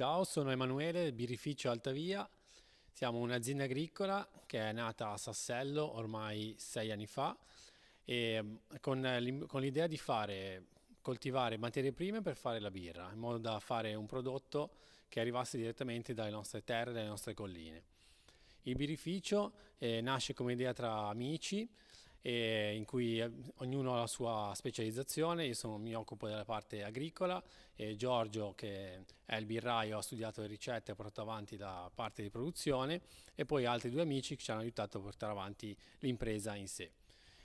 Ciao, sono Emanuele, del birrificio Altavia. Siamo un'azienda agricola che è nata a Sassello ormai sei anni fa e mm, con l'idea di fare, coltivare materie prime per fare la birra, in modo da fare un prodotto che arrivasse direttamente dalle nostre terre, dalle nostre colline. Il birrificio eh, nasce come idea tra amici in cui eh, ognuno ha la sua specializzazione, io sono, mi occupo della parte agricola e Giorgio che è il birraio ha studiato le ricette e ha portato avanti la parte di produzione e poi altri due amici che ci hanno aiutato a portare avanti l'impresa in sé.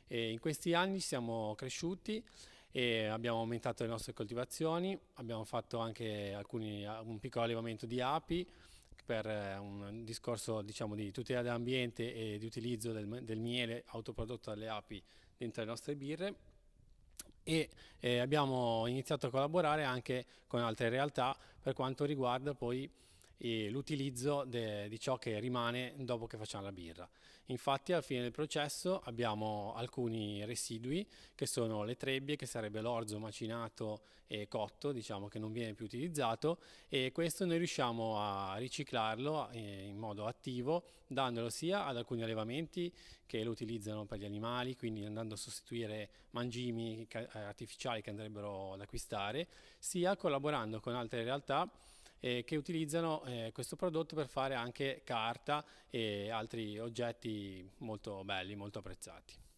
E in questi anni siamo cresciuti e abbiamo aumentato le nostre coltivazioni, abbiamo fatto anche alcuni, un piccolo allevamento di api per eh, un discorso diciamo, di tutela dell'ambiente e di utilizzo del, del, miele autoprodotto dalle api dentro le nostre birre e eh, abbiamo iniziato a collaborare anche con altre realtà per quanto riguarda poi e l'utilizzo di ciò che rimane dopo che facciamo la birra. Infatti al fine del processo abbiamo alcuni residui che sono le trebbie, che sarebbe l'orzo macinato e cotto, diciamo che non viene più utilizzato e questo noi riusciamo a riciclarlo eh, in modo attivo dandolo sia ad alcuni allevamenti che lo utilizzano per gli animali, quindi andando a sostituire mangimi eh, artificiali che andrebbero ad acquistare, sia collaborando con altre realtà eh, che utilizzano eh, questo prodotto per fare anche carta e altri oggetti molto belli, molto apprezzati.